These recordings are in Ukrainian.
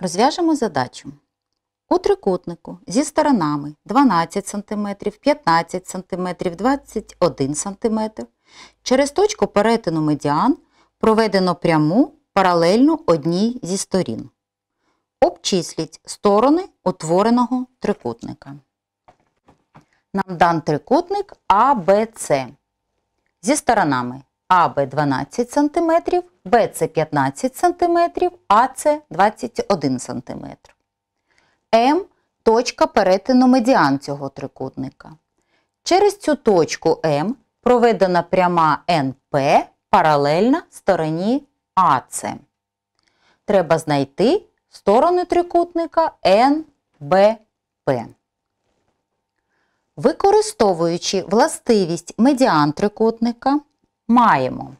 Розв'яжемо задачу. У трикутнику зі сторонами 12 см, 15 см, 21 см через точку перетину медіан проведено пряму паралельну одній зі сторін. Обчисліть сторони утвореного трикутника. Нам дан трикутник АБЦ зі сторонами АБ 12 см, БЦ 15 см, АЦ 21 см. М точка перетину медіан цього трикутника. Через цю точку М проведена пряма НП паралельна стороні АЦ. Треба знайти сторони трикутника НБП. Використовуючи властивість медіан трикутника маємо.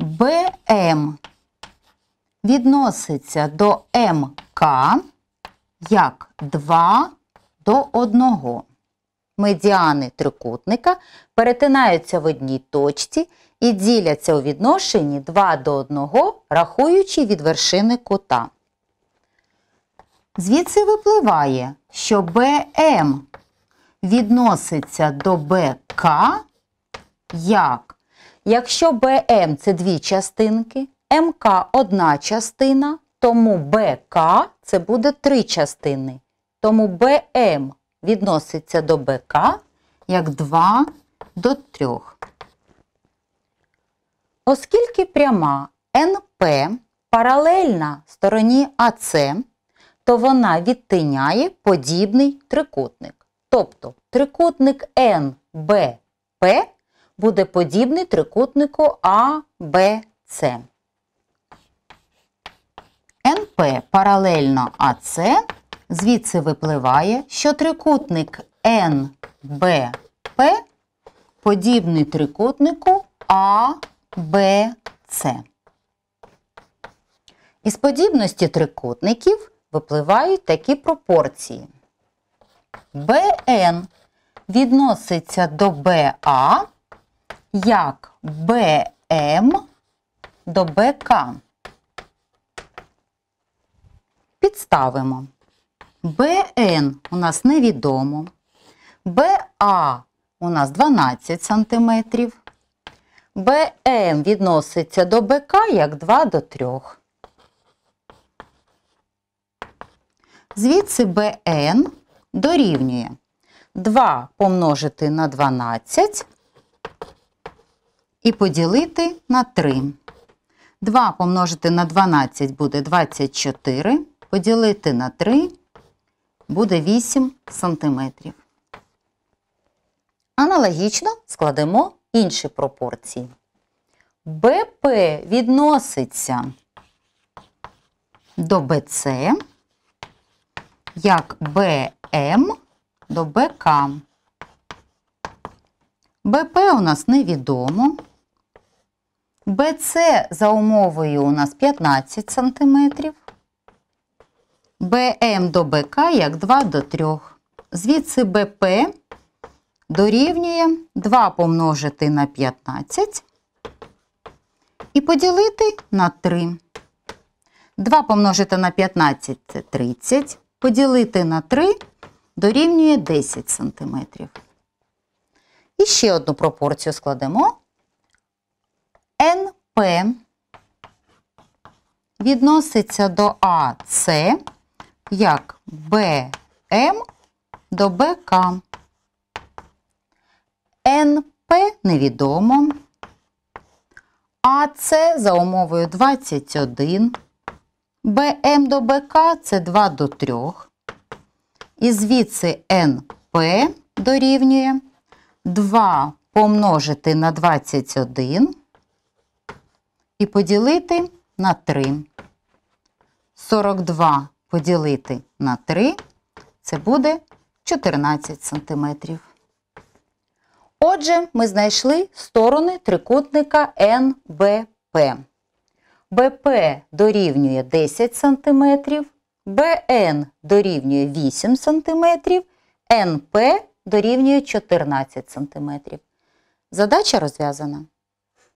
БМ відноситься до МК як 2 до 1. Медіани трикутника перетинаються в одній точці і діляться у відношенні 2 до 1, рахуючи від вершини кута. Звідси випливає, що БМ відноситься до БК як Якщо БМ це дві частинки, МК одна частина, тому БК це буде три частини. Тому БМ відноситься до БК як 2 до 3. Оскільки пряма НП паралельна стороні АС, то вона відтиняє подібний трикутник. Тобто трикутник НБП буде подібний трикутнику АБЦ. НП паралельно АЦ, звідси випливає, що трикутник НБП подібний трикутнику АБЦ. Із подібності трикутників випливають такі пропорції. БН відноситься до БА як БМ до БК. Підставимо. БН у нас невідомо. БА у нас 12 см. БМ відноситься до БК як 2 до 3. Звідси БН дорівнює 2 помножити на 12 і поділити на 3. 2 помножити на 12 буде 24, поділити на 3 буде 8 сантиметрів. Аналогічно складемо інші пропорції. БП відноситься до БЦ, як БМ до БК. БП у нас невідомо. БЦ за умовою у нас 15 см. БМ до БК як 2 до 3. Звідси БП дорівнює 2 помножити на 15 і поділити на 3. 2 помножити на 15 це 30. Поділити на 3 дорівнює 10 см. І ще одну пропорцію складемо. НП відноситься до АС як БМ до БК. НП невідомо. АС за умовою 21. БМ до БК це 2 до 3. І звідси НП дорівнює 2 помножити на 21 і поділити на 3. 42 поділити на 3 це буде 14 см. Отже, ми знайшли сторони трикутника НБП. БП дорівнює 10 см, БН дорівнює 8 см, НП дорівнює 14 сантиметрів. Задача розв'язана.